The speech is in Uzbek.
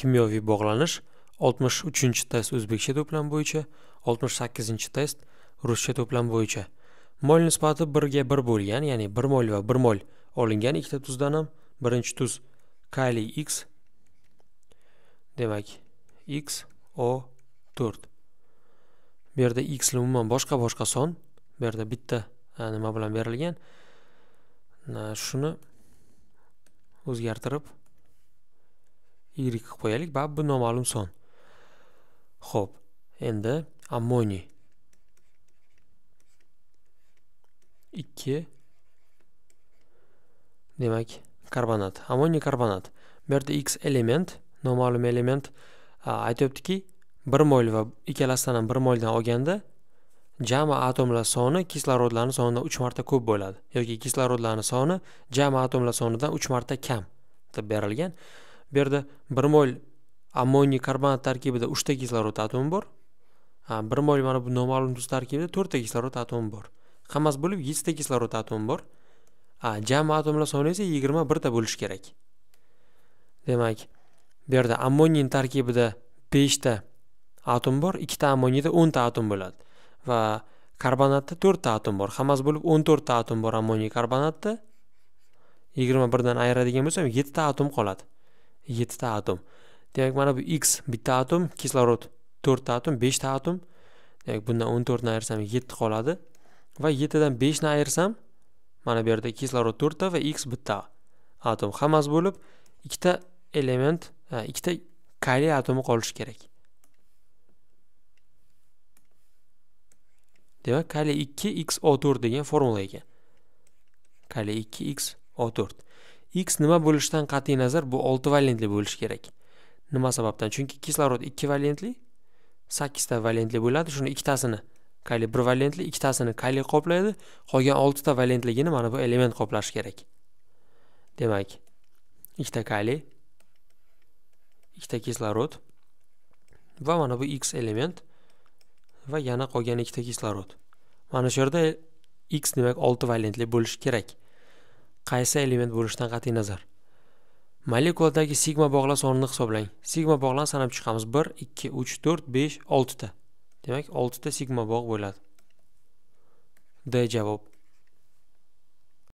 kimyoviy bog'lanish 63 test o'zbekcha to'plam bo'yicha 68 test ruscha to'plam bo'yicha mol nisbati 1 ga 1 bo'lgan ya'ni 1 mol va 1 mol olingan ikkita tuzdan ham birinchi tuz kaliy x demak x o 4 bu yerda x ni umuman boshqa boshqa son bu yerda bitta nima bilan berilgan shuni o'zgartirib y qilib qo'yaylik bu noma'lum son ho'p endi ammoniy ikki demak karbonat ammoniy karbonat bu yerda x element noma'lum element aytyaptiki bir mol va ikkalasidan ham bir moldan olganda jami atomlar soni kislorodlarni sonidan uch marta ko'p bo'ladi yoki kislorodlarni soni jami atomlar sonidan uch marta kam deb berilgan bu yerda bir mol ammoniy karbonat tarkibida uchta kislorod atomi bor bir mol mana bu noma'lum tuz tarkibida to'rtta kislorod atomi bor hammasi bo'lib yettita kislorod atomi bor jami atomlar soni esa yigirma birta bo'lishi kerak demak bu yerda ammoniyni tarkibida beshta atom bor ikkita ammoniyda o'nta atom bo'ladi va karbonatda to'rtta atom bor hammasi bo'lib o'n to'rtta atom bor ammoniy karbonatda yigirma birdan ayiradigan bo'lsam yettita atom qoladi yettita atom demak mana bu x bitta atom kislorod to'rtta atom beshta atom demak bundan o'n to'rtni ayirsam yetti qoladi va yettidan beshni ayirsam mana bu yerda kislorod to'rtta va x bitta atom hammasi bo'lib ikkita element ikkita kaliy atomi qolishi kerak demak kaliy ikki x o to'rt degan formula ekan kaliy ikki x o to'rt x nima bo'lishidan qat'iy nazar bu 6 valentli bo'lishi kerak nima sababdan chunki kislorod 2 valentli 8 ta valentli bo'ladi shuni ikkitasini kaliy 1 valentli ikkitasini kaliy qoplaydi qolgan 6 ta valentligini mana bu element qoplashi kerak demak ikkita kaliy ikkita kislorod va mana bu x element va yana qolgan ikkita kislorod mana shu yerda x demak 6 valentli bo'lishi kerak qaysi element bo'lishidan qat'iy nazar molekuladagi sigma bog'lar sonini hisoblang sigma bog'larni sanab chiqamiz 1 2 3 4 5 6 ta demak 6 ta sigma bog' bo'ladi d javob